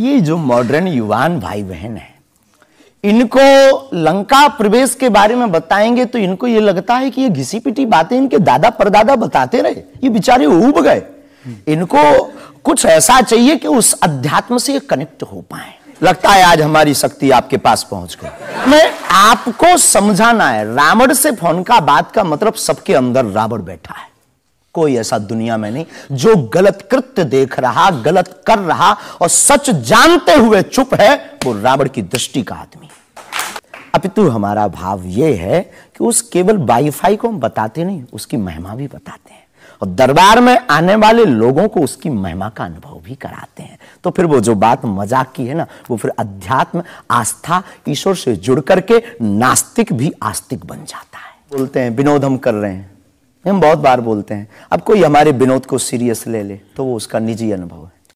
ये जो मॉडर्न युवान भाई बहन है इनको लंका प्रवेश के बारे में बताएंगे तो इनको ये लगता है कि ये घिसी पिटी बातें इनके दादा परदादा बताते रहे ये बेचारे उब गए इनको कुछ ऐसा चाहिए कि उस अध्यात्म से कनेक्ट हो पाए लगता है आज हमारी शक्ति आपके पास पहुंच गई मैं आपको समझाना है रावण से फोन का बात का मतलब सबके अंदर रावण बैठा है कोई ऐसा दुनिया में नहीं जो गलत कृत्य देख रहा गलत कर रहा और सच जानते हुए चुप है वो रावण की दृष्टि का आदमी अपितु हमारा भाव यह है कि उस केवल वाईफाई को हम बताते नहीं उसकी महिमा भी बताते हैं और दरबार में आने वाले लोगों को उसकी महिमा का अनुभव भी कराते हैं तो फिर वो जो बात मजाक की है ना वो फिर अध्यात्म आस्था ईश्वर से जुड़ करके नास्तिक भी आस्तिक बन जाता है बोलते हैं विनोद हम कर रहे हैं हम बहुत बार बोलते हैं अब कोई हमारे विनोद को सीरियस ले ले तो वो उसका निजी अनुभव है